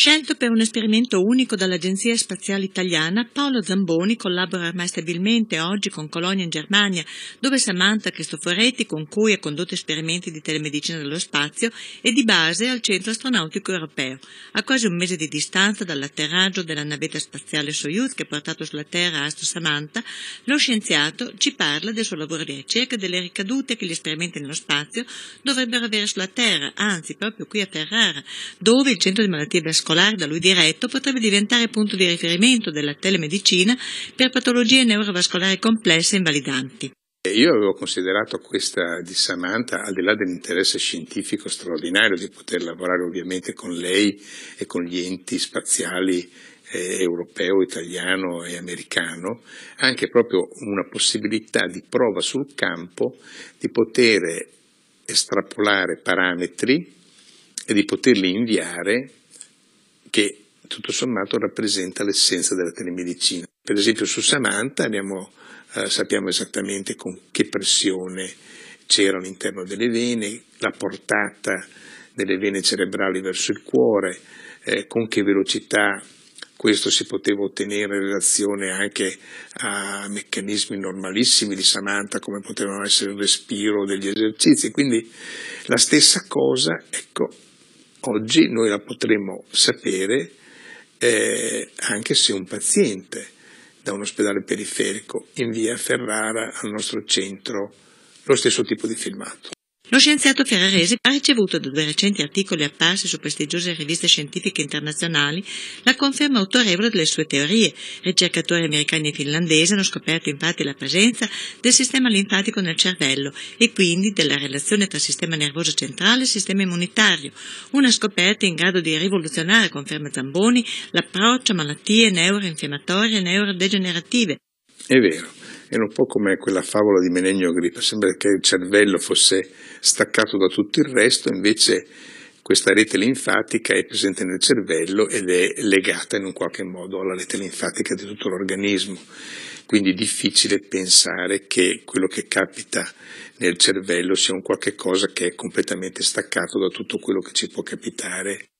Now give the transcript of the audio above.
Scelto per un esperimento unico dall'Agenzia Spaziale Italiana, Paolo Zamboni collabora ormai stabilmente oggi con Colonia in Germania, dove Samantha Cristoforetti, con cui ha condotto esperimenti di telemedicina dello spazio, è di base al Centro Astronautico Europeo, a quasi un mese di distanza dall'atterraggio della navetta spaziale Soyuz che ha portato sulla Terra Astro Samantha, lo scienziato ci parla del suo lavoro di ricerca e delle ricadute che gli esperimenti nello spazio dovrebbero avere sulla Terra, anzi proprio qui a Ferrara, dove il Centro di Malattie da particolare da lui diretto potrebbe diventare punto di riferimento della telemedicina per patologie neurovascolari complesse e invalidanti. Io avevo considerato questa di Samantha, al di là dell'interesse scientifico straordinario di poter lavorare ovviamente con lei e con gli enti spaziali eh, europeo, italiano e americano, anche proprio una possibilità di prova sul campo di poter estrapolare parametri e di poterli inviare che tutto sommato rappresenta l'essenza della telemedicina. Per esempio su Samantha abbiamo, eh, sappiamo esattamente con che pressione c'era all'interno delle vene, la portata delle vene cerebrali verso il cuore, eh, con che velocità questo si poteva ottenere in relazione anche a meccanismi normalissimi di Samantha come potevano essere il respiro degli esercizi, quindi la stessa cosa ecco, Oggi noi la potremo sapere eh, anche se un paziente da un ospedale periferico invia a Ferrara al nostro centro lo stesso tipo di filmato. Lo scienziato ferrarese ha ricevuto da due recenti articoli apparsi su prestigiose riviste scientifiche internazionali la conferma autorevole delle sue teorie. Ricercatori americani e finlandesi hanno scoperto infatti la presenza del sistema linfatico nel cervello e quindi della relazione tra sistema nervoso centrale e sistema immunitario, una scoperta in grado di rivoluzionare, conferma Zamboni, l'approccio a malattie neuroinfiammatorie e neurodegenerative. È vero. Era un po' come quella favola di Menegno Grippa, sembra che il cervello fosse staccato da tutto il resto, invece questa rete linfatica è presente nel cervello ed è legata in un qualche modo alla rete linfatica di tutto l'organismo. Quindi è difficile pensare che quello che capita nel cervello sia un qualche cosa che è completamente staccato da tutto quello che ci può capitare